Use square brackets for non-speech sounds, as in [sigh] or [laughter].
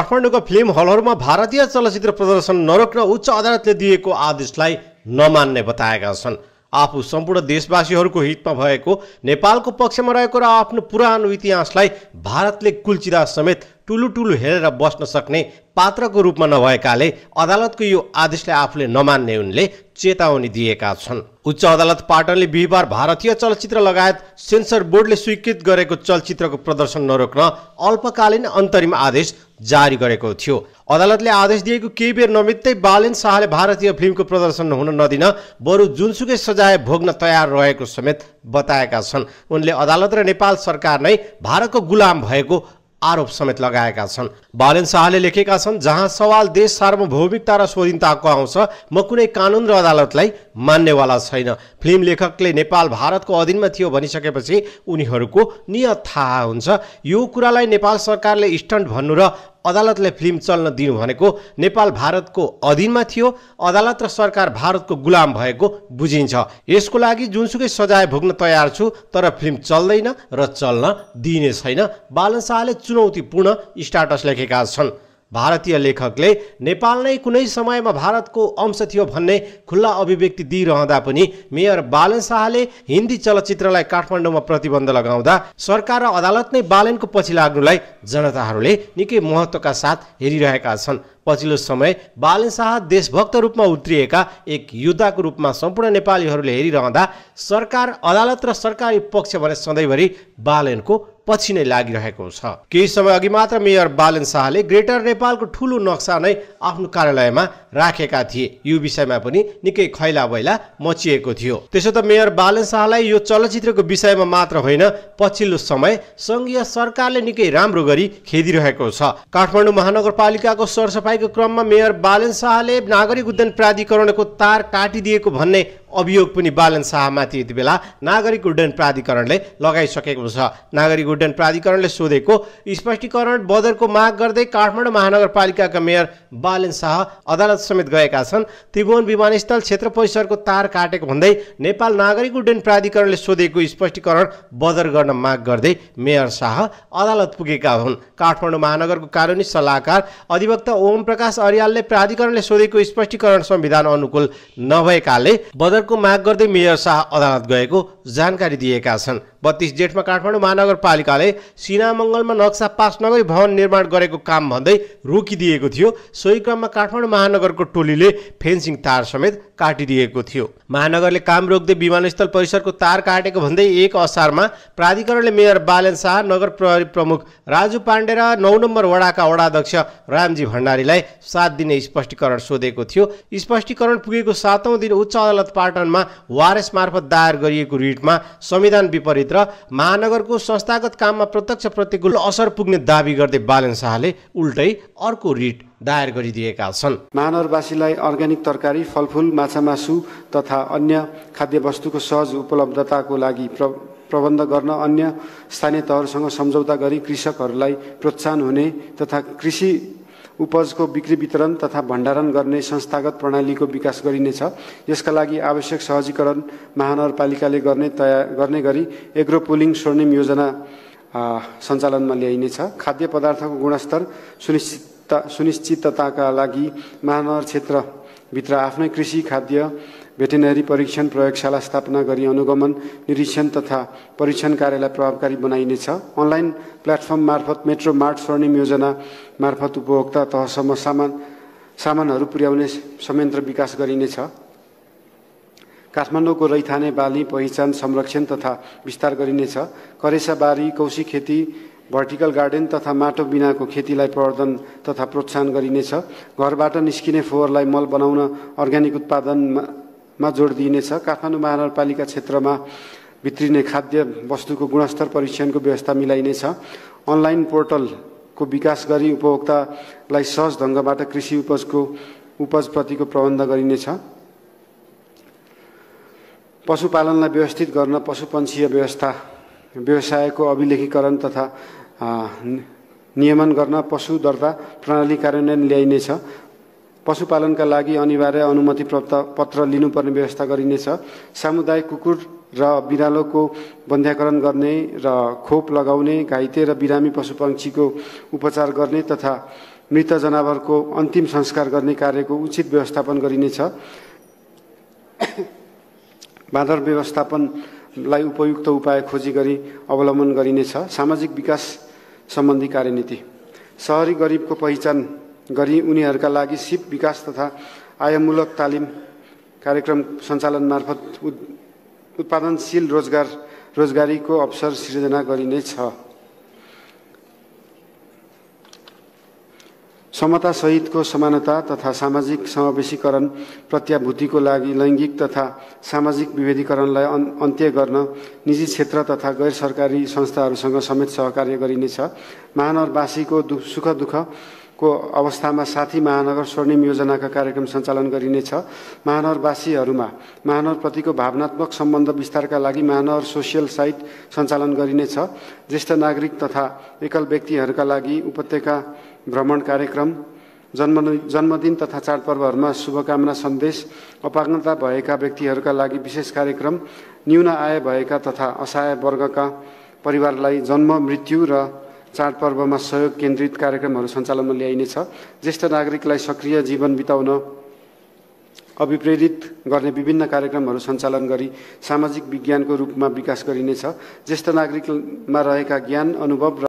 काठमाडौँको फिल्म हलहरूमा भारतीय चलचित्र प्रदर्शन नरोक्न उच्च अदालतले दिएको आदेशलाई नमान्ने बताएका छन् आफू सम्पूर्ण देशवासीहरूको हितमा भएको नेपालको पक्षमा रहेको र आफ्नो पुरानो इतिहासलाई भारतले कुल्चिरा समेत टुलुटुलु हेरेर बस्न सक्ने पात्रको रूपमा नभएकाले अदालतको यो आदेशलाई आफूले नमान्ने उनले चेतावनी दिएका छन् उच्च अदालत पाटनले बिहिबार भारतीय चलचित्र लगायत सेन्सर बोर्डले स्वीकृत गरेको चलचित्रको प्रदर्शन नरोक्न अल्पकालीन अन्तरिम आदेश जारी गरेको थियो अदालतले आदेश दिएको केही बेर नमित्तै बालेन शाहले भारतीय फिल्मको प्रदर्शन हुन नदिन बरु जुनसुकै सजाय भोग्न तयार रहेको समेत बताएका छन् उनले अदालत र नेपाल सरकार नै भारतको गुलाम भएको आरोप समेत लगाएका छन् बालन शाहले लेखेका छन् जहाँ सवाल देश सार्वभौमिकता र स्वाधीनताको आउँछ म कुनै कानुन र अदालतलाई मान्नेवाला छैन फिल्म लेखकले नेपाल भारतको अधीनमा थियो भनिसकेपछि उनीहरूको नियत थाहा हुन्छ यो कुरालाई नेपाल सरकारले स्टन्ट भन्नु र अदालतले फिल्म चल्न दिनु भनेको नेपाल भारतको अधीनमा थियो अदालत र सरकार भारतको गुलाम भएको बुझिन्छ यसको लागि जुनसुकै सजाय भोग्न तयार छु तर फिल्म चल्दैन र चल्न दिइने छैन बालन शाहले चुनौतीपूर्ण स्टाटस लेखे लेखेका छन् भारतीय लेखकले नेपाल नै कुनै समयमा भारतको अंश थियो भन्ने खुल्ला अभिव्यक्ति दिइरहँदा पनि मेयर बालन शाहले हिन्दी चलचित्रलाई काठमाडौँमा प्रतिबन्ध लगाउँदा सरकार र अदालत नै बालनको पछि लाग्नुलाई जनताहरूले निकै महत्त्वका साथ हेरिरहेका छन् पछिल्लो समय बालन शाह देशभक्त रूपमा उत्रिएका एक युद्धको रूपमा सम्पूर्ण नेपालीहरूले हेरिरहँदा सरकार अदालत र सरकारी पक्ष भने सधैँभरि बालनको पछि नै लागिरहेको छ केही समय अघि मात्र मेयर बालन शाहले ग्रेटर नेपालको ठुलो नक्सा नै आफ्नो कार्यालयमा राखेका थिए यो विषयमा पनि निकै खैला बैला मचिएको थियो त्यसो त मेयर बालन शाहलाई यो चलचित्रको विषयमा मात्र होइन पछिल्लो समय सङ्घीय सरकारले निकै राम्रो गरी खेदिरहेको छ काठमाडौँ महानगरपालिकाको सरसफाइको क्रममा मेयर बालन शाहले नागरिक उद्यान प्राधिकरणको तार काटिदिएको भन्ने अभियोग पनि बालन शाहमाथि यति बेला नागरिक उड्डयन प्राधिकरणले लगाइसकेको छ नागरिक उड्डयन प्राधिकरणले सोधेको स्पष्टीकरण बदरको माग गर्दै काठमाडौँ महानगरपालिकाका मेयर बालन शाह अदालत समेत गएका छन् त्रिभुवन विमानस्थल क्षेत्र परिसरको तार काटेको भन्दै नेपाल नागरिक उड्डयन प्राधिकरणले सोधेको स्पष्टीकरण बदर गर्न माग गर्दै मेयर शाह अदालत पुगेका हुन् काठमाडौँ महानगरको कानुनी सल्लाहकार अधिवक्ता ओम प्रकाश अर्यालले प्राधिकरणले सोधेको स्पष्टीकरण संविधान अनुकूल नभएकाले बदर को माग गर्दै मेयर शाह अदालत गएको जानकारी दिएका छन् बत्तिस जेठमा काठमाडौँ महानगरपालिकाले सिनामङ्गलमा नक्सा पास नगरी भवन निर्माण गरेको काम भन्दै रोकिदिएको थियो सोही क्रममा काठमाडौँ महानगरको टोलीले फेन्सिङ तार समेत काटिदिएको थियो महानगरले काम रोक्दै विमानस्थल परिसरको तार काटेको भन्दै एक असारमा प्राधिकरणले मेयर बालन शाह नगर प्रहरी प्रमुख राजु पाण्डे र नौ नम्बर वडाका वडाध्यक्ष रामजी भण्डारीलाई सात दिने स्पष्टीकरण सोधेको थियो स्पष्टीकरण पुगेको सातौँ दिन उच्च अदालत पाटनमा वारेस मार्फत दायर गरिएको रिटमा संविधान विपरीत र महानगरको संस्थागत काममा प्रत्यक्ष प्रतिकूल असर पुग्ने दावी गर्दै बालन शाहले उल्टै अर्को रिट दायर गरिदिएका छन् महानगरवासीलाई अर्ग्यानिक तरकारी फलफुल माछा मासु तथा अन्य खाद्य वस्तुको सहज उपलब्धताको लागि प्र प्रबन्ध गर्न अन्य स्थानीय तहहरूसँग सम्झौता गरी कृषकहरूलाई प्रोत्साहन हुने तथा कृषि उपजको बिक्री वितरण तथा भण्डारण गर्ने संस्थागत प्रणालीको विकास गरिनेछ यसका लागि आवश्यक सहजीकरण महानगरपालिकाले गर्ने तयार गर्ने गरी एग्रो पुलिङ स्वर्णिम योजना सञ्चालनमा ल्याइनेछ खाद्य पदार्थको गुणस्तर सुनिश्चितता सुनिश्चितताका लागि महानगर क्षेत्रभित्र आफ्नै कृषि खाद्य भेटेनरी परीक्षण प्रयोगशाला स्थापना गरी अनुगमन निरीक्षण तथा परीक्षण कार्यलाई प्रभावकारी बनाइनेछ अनलाइन प्लेटफर्म मार्फत मेट्रो मार्ट स्वर्णिम योजना मार्फत उपभोक्ता तहसम्म सामान सामानहरू पुर्याउने संयन्त्र विकास गरिनेछ काठमाडौँको रैथाने बाली पहिचान संरक्षण तथा विस्तार गरिनेछ करेसा बारी कौशी खेती भर्टिकल गार्डन तथा माटो बिनाको खेतीलाई प्रवर्धन तथा प्रोत्साहन गरिनेछ घरबाट निस्किने फोहोरलाई मल बनाउन अर्ग्यानिक उत्पादनमा मा जोड दिइनेछ काठमाडौँ महानगरपालिका क्षेत्रमा भित्रिने खाद्य वस्तुको गुणस्तर परीक्षणको व्यवस्था मिलाइनेछ अनलाइन पोर्टलको विकास गरी उपभोक्तालाई सहज ढङ्गबाट कृषि उपजको उपजप्रतिको प्रबन्ध गरिनेछ पशुपालनलाई व्यवस्थित गर्न पशुपन्छीय व्यवस्था व्यवसायको अभिलेखीकरण तथा नियमन गर्न पशु दर्ता प्रणाली कार्यान्वयन ल्याइनेछ पशुपालनका लागि अनिवार्य अनुमति प्राप्त पत्र लिनुपर्ने व्यवस्था गरिनेछ सामुदायिक कुकुर र बिरालोको बन्ध्याकरण गर्ने र खोप लगाउने घाइते र बिरामी पशुपक्षीको उपचार गर्ने तथा मृत जनावरको अन्तिम संस्कार गर्ने कार्यको उचित व्यवस्थापन गरिनेछ [coughs] बाँदर व्यवस्थापनलाई उपयुक्त उपाय खोजी गरी अवलम्बन गरिनेछ सामाजिक विकास सम्बन्धी कार्यनीति सहरी गरिबको पहिचान गरी उनीहरूका लागि सिप विकास तथा आयमूलक तालिम कार्यक्रम सञ्चालन मार्फत उत्पादनशील रोजगार रोजगारीको अवसर सिर्जना गरिनेछ समता सहितको समानता तथा सामाजिक समावेशीकरण प्रत्याभूतिको लागि लैङ्गिक तथा सामाजिक विभेदीकरणलाई अन्त्य गर्न निजी क्षेत्र तथा गैर सरकारी संस्थाहरूसँग समेत सहकार्य गरिनेछ महानगरवासीको दु सुख दुःख को अवस्थामा साथी महानगर स्वर्णिम योजनाका कार्यक्रम सञ्चालन गरिनेछ महानगरवासीहरूमा महानगरप्रतिको भावनात्मक सम्बन्ध विस्तारका लागि महानगर सोसियल साइट सञ्चालन गरिनेछ ज्येष्ठ नागरिक तथा एकल व्यक्तिहरूका लागि उपत्यका भ्रमण कार्यक्रम जन्म जन्मदिन तथा चाडपर्वहरूमा शुभकामना सन्देश अपाङ्गता भएका व्यक्तिहरूका लागि विशेष कार्यक्रम न्यून आय भएका तथा असहाय वर्गका परिवारलाई जन्म मृत्यु र चाडपर्वमा सहयोग केन्द्रित कार्यक्रमहरू सञ्चालनमा ल्याइनेछ ज्येष्ठ नागरिकलाई सक्रिय जीवन बिताउन अभिप्रेरित गर्ने विभिन्न कार्यक्रमहरू सञ्चालन गरी सामाजिक विज्ञानको रूपमा विकास गरिनेछ ज्येष्ठ नागरिकमा रहेका ज्ञान अनुभव र